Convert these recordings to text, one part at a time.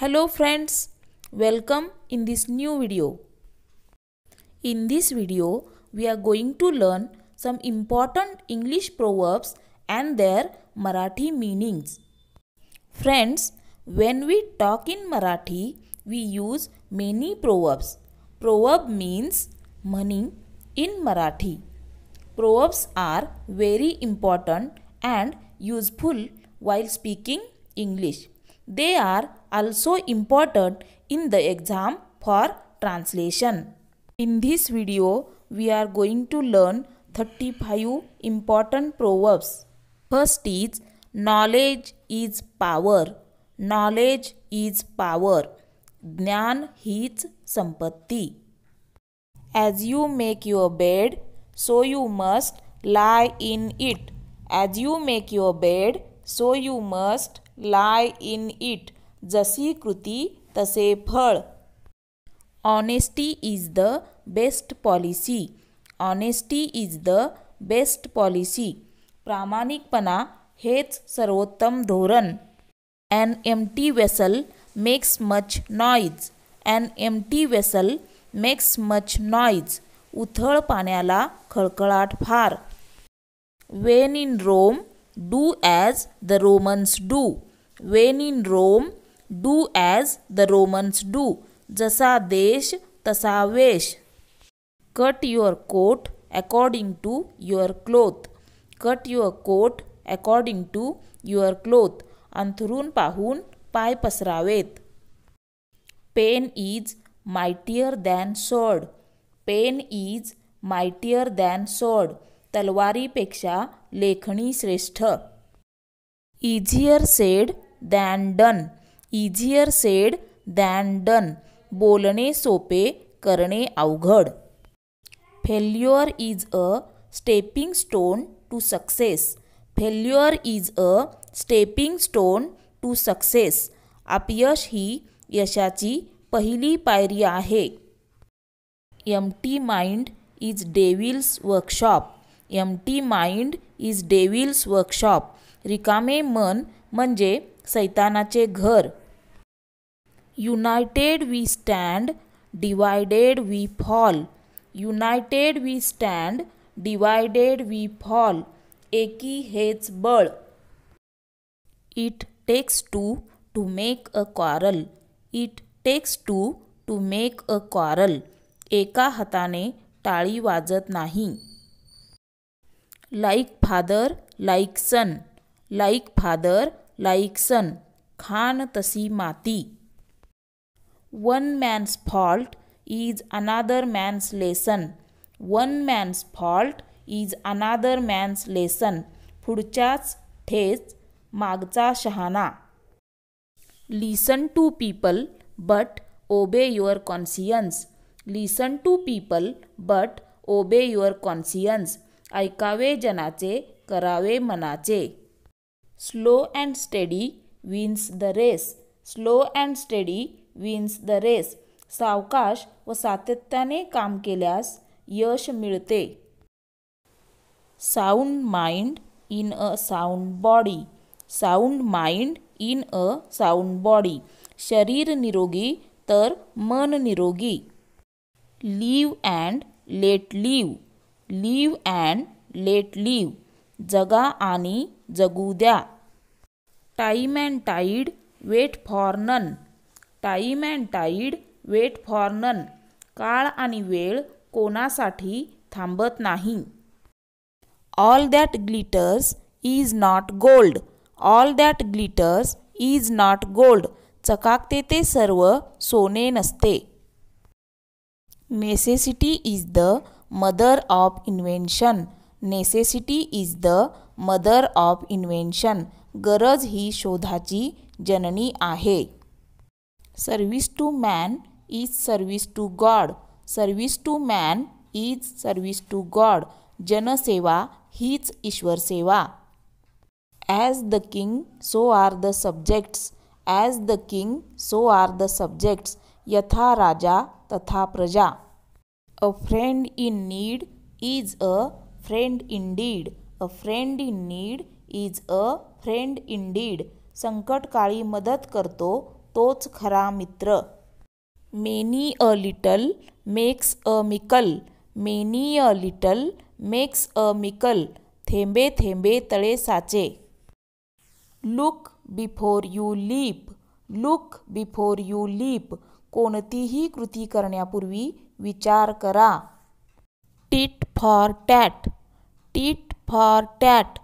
Hello friends, welcome in this new video. In this video, we are going to learn some important English proverbs and their Marathi meanings. Friends, when we talk in Marathi, we use many proverbs. Proverb means money in Marathi. Proverbs are very important and useful while speaking English. They are also important in the exam for translation. In this video, we are going to learn 35 important proverbs. First is knowledge is power. Knowledge is power. Jnan is sampatti. As you make your bed, so you must lie in it. As you make your bed, so you must lie in it. जशी कृती तसे फळ honesty is the best policy honesty is the best policy प्रामाणिकपणा हेच सर्वोत्तम धोरण an empty vessel makes much noise and empty vessel makes much noise उथळ पाण्याला खळखळाट फार when in Rome do as the Romans do when in Rome do as the Romans do जसा देश तसा वेश cut your coat according to your cloth cut your coat according to your cloth अंथरून पाहून पाय पसरावेत pen is mightier than sword pen is mightier than sword तलवारीपेक्षा लेखणी श्रेष्ठ easier said than done easier said than done बोलणे सोपे करणे अवघड failure is a stepping stone to success failure is a stepping stone to success अपयश ही यशाची पहिली पायरी आहे empty mind is devil's workshop empty mind is devil's workshop रिकामे मन म्हणजे सैतानाचे घर united we stand divided we fall united we stand divided we fall एकी हेच बळ it takes two to make a quarrel it takes two to make a quarrel एका हाताने टाळी वाजत नाही like father like son like father like son खान तसी माती one man's fault is another man's lesson one man's fault is another man's lesson पुढच्याच ठेच मागचा शहाणा listen to people but obey your conscience listen to people but obey your conscience ऐकावे जनाचे करावे मनाचे slow and steady wins the race slow and steady wins the race सावकाश व सातत्याने काम केल्यास यश मिळते sound mind in a sound body sound mind in a sound body शरीर निरोगी तर मन निरोगी live and let live live and let live जगा आणि जगू द्या time and tide wait for none time and tide wait for none काळ आणि वेळ कोणासाठी थांबत नाही all that glitters is not gold all that glitters is not gold चकाकते ते सर्व सोने नसते necessity is the mother of invention necessity is the mother of invention गरज ही शोधाची जननी आहे service to man is service to God service to man is service to God जनसेवा हीच ईश्वरसेवा as the king so are the subjects as the king so are the subjects यथा राजा तथा प्रजा a friend in need is a friend in deed a friend in need is a friend in deed संकटकाळी मदत करतो तोच खरा मित्र many a little makes a mickle many a little makes a mickle थेंबे थेंबे तळे साचे look before you leap look before you leap कोणतीही कृती करण्यापूर्वी विचार करा tit for tat tit for tat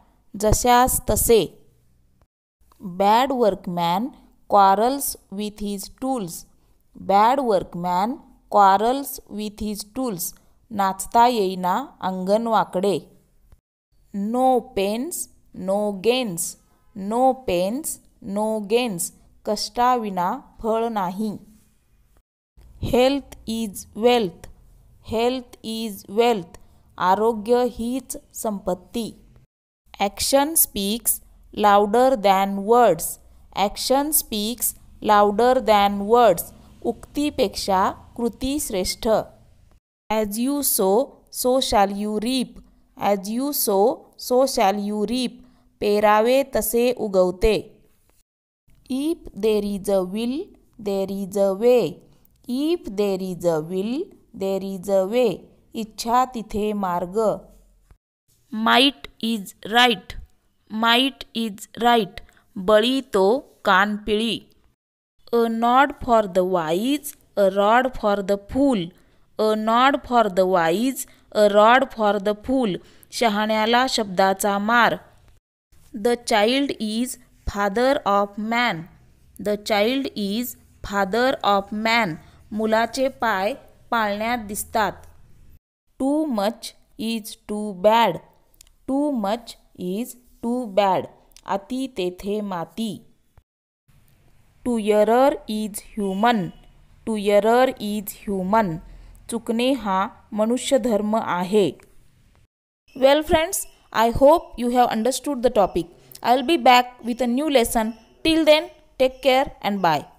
जशास तसे bad workman quarrels with his tools bad workman quarrels with his tools नाचता येईना अंगण वाकडे no pains no gains no pains no gains कष्टाविना फळ नाही health is wealth health is wealth आरोग्य हीच संपत्ती action speaks louder than words action speaks louder than words उक्तीपेक्षा कृती श्रेष्ठ as you sow so shall you reap as you sow so shall you reap पेरावे तसे उगवते if there is a will there is a way if there is a will there is a way इच्छा तिथे मार्ग might is right might is right बळी तो कानपिळी a nod for the wise a rod for the fool a nod for the wise a rod for the fool शहाण्याला शब्दाचा मार the child is father of man the child is father of man मुलाचे पाय पाळण्यात दिसतात too much is too bad too much is too bad अति तेथे माती to err is human to err is human चुकणे हा मनुष्यधर्म आहे well friends I hope you have understood the topic I will be back with a new lesson till then take care and bye